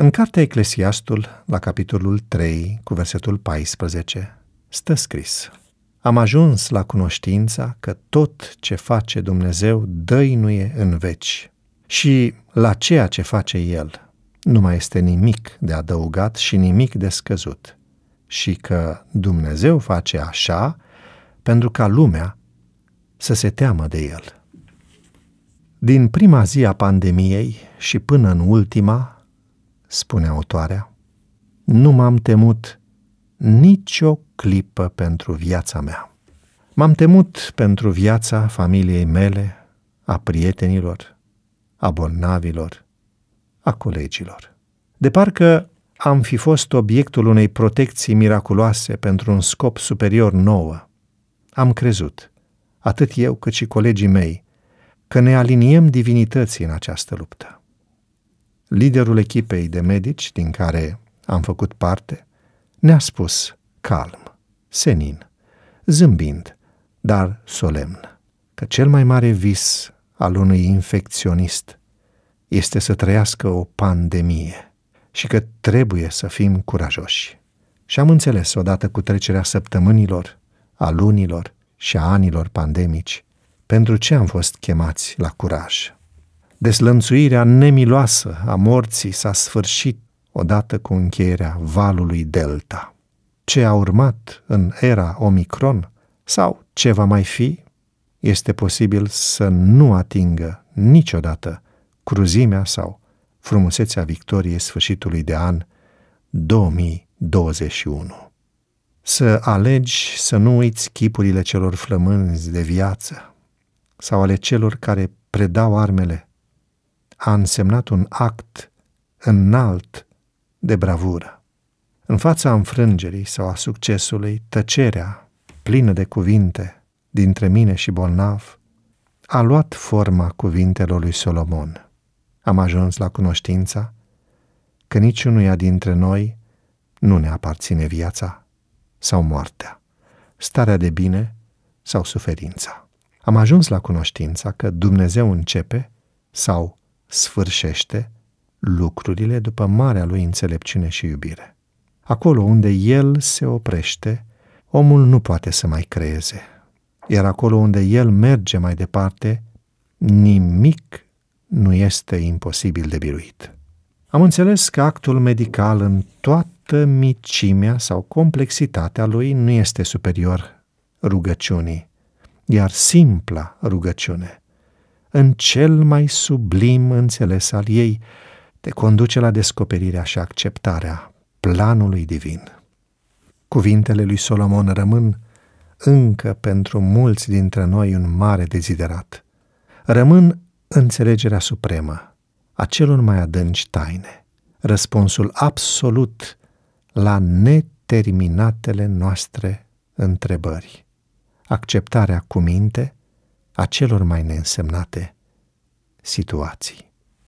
În cartea Eclesiastul, la capitolul 3, cu versetul 14, stă scris Am ajuns la cunoștința că tot ce face Dumnezeu dăinuie în veci și la ceea ce face El nu mai este nimic de adăugat și nimic de scăzut și că Dumnezeu face așa pentru ca lumea să se teamă de El. Din prima zi a pandemiei și până în ultima, spune autoarea, nu m-am temut nicio clipă pentru viața mea. M-am temut pentru viața familiei mele, a prietenilor, a bolnavilor, a colegilor. De parcă am fi fost obiectul unei protecții miraculoase pentru un scop superior nouă. Am crezut, atât eu cât și colegii mei, că ne aliniem divinității în această luptă liderul echipei de medici din care am făcut parte, ne-a spus calm, senin, zâmbind, dar solemn, că cel mai mare vis al unui infecționist este să trăiască o pandemie și că trebuie să fim curajoși. Și am înțeles odată cu trecerea săptămânilor, a lunilor și a anilor pandemici, pentru ce am fost chemați la curaj. Deslănțuirea nemiloasă a morții s-a sfârșit odată cu încheierea valului Delta. Ce a urmat în era Omicron sau ce va mai fi, este posibil să nu atingă niciodată cruzimea sau frumusețea victoriei sfârșitului de an 2021 să alegi să nu uiți chipurile celor flămânzi de viață sau ale celor care predau armele a însemnat un act înalt de bravură. În fața înfrângerii sau a succesului, tăcerea, plină de cuvinte, dintre mine și bolnav, a luat forma cuvintelor lui Solomon. Am ajuns la cunoștința că niciunuia dintre noi nu ne aparține viața sau moartea, starea de bine sau suferința. Am ajuns la cunoștința că Dumnezeu începe sau sfârșește lucrurile după marea lui înțelepciune și iubire. Acolo unde el se oprește, omul nu poate să mai creeze, iar acolo unde el merge mai departe, nimic nu este imposibil de biruit. Am înțeles că actul medical în toată micimea sau complexitatea lui nu este superior rugăciunii, iar simpla rugăciune în cel mai sublim înțeles al ei, te conduce la descoperirea și acceptarea planului divin. Cuvintele lui Solomon rămân încă pentru mulți dintre noi un mare deziderat. Rămân înțelegerea supremă a celor mai adânci taine, răspunsul absolut la neterminatele noastre întrebări, acceptarea cu minte a celor mai neînsemnate situații.